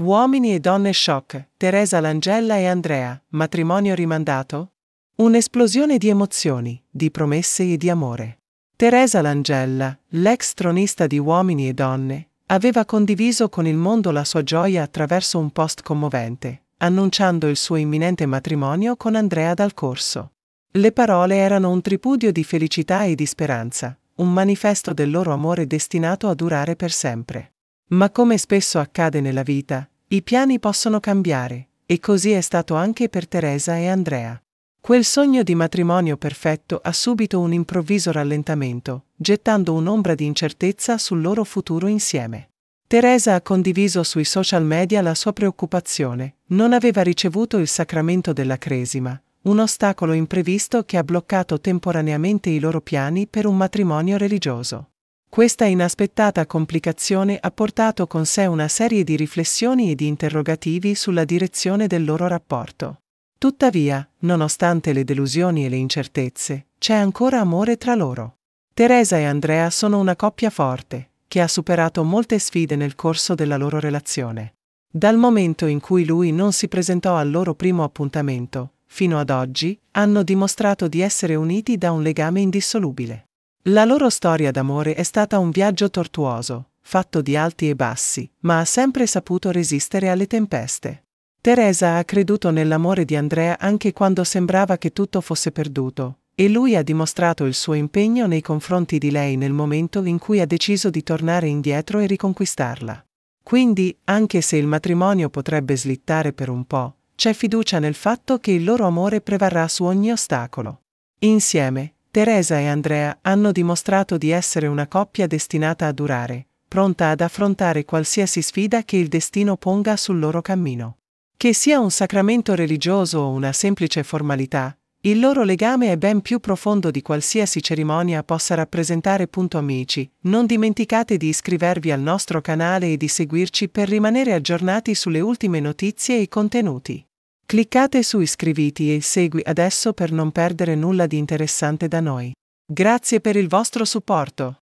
Uomini e donne shock, Teresa Langella e Andrea, matrimonio rimandato? Un'esplosione di emozioni, di promesse e di amore. Teresa Langella, l'ex tronista di Uomini e Donne, aveva condiviso con il mondo la sua gioia attraverso un post commovente, annunciando il suo imminente matrimonio con Andrea dal corso. Le parole erano un tripudio di felicità e di speranza, un manifesto del loro amore destinato a durare per sempre. Ma come spesso accade nella vita, i piani possono cambiare, e così è stato anche per Teresa e Andrea. Quel sogno di matrimonio perfetto ha subito un improvviso rallentamento, gettando un'ombra di incertezza sul loro futuro insieme. Teresa ha condiviso sui social media la sua preoccupazione, non aveva ricevuto il sacramento della cresima, un ostacolo imprevisto che ha bloccato temporaneamente i loro piani per un matrimonio religioso. Questa inaspettata complicazione ha portato con sé una serie di riflessioni e di interrogativi sulla direzione del loro rapporto. Tuttavia, nonostante le delusioni e le incertezze, c'è ancora amore tra loro. Teresa e Andrea sono una coppia forte, che ha superato molte sfide nel corso della loro relazione. Dal momento in cui lui non si presentò al loro primo appuntamento, fino ad oggi, hanno dimostrato di essere uniti da un legame indissolubile. La loro storia d'amore è stata un viaggio tortuoso, fatto di alti e bassi, ma ha sempre saputo resistere alle tempeste. Teresa ha creduto nell'amore di Andrea anche quando sembrava che tutto fosse perduto, e lui ha dimostrato il suo impegno nei confronti di lei nel momento in cui ha deciso di tornare indietro e riconquistarla. Quindi, anche se il matrimonio potrebbe slittare per un po', c'è fiducia nel fatto che il loro amore prevarrà su ogni ostacolo. Insieme, Teresa e Andrea hanno dimostrato di essere una coppia destinata a durare, pronta ad affrontare qualsiasi sfida che il destino ponga sul loro cammino. Che sia un sacramento religioso o una semplice formalità, il loro legame è ben più profondo di qualsiasi cerimonia possa rappresentare. Amici, non dimenticate di iscrivervi al nostro canale e di seguirci per rimanere aggiornati sulle ultime notizie e contenuti. Cliccate su iscriviti e segui adesso per non perdere nulla di interessante da noi. Grazie per il vostro supporto.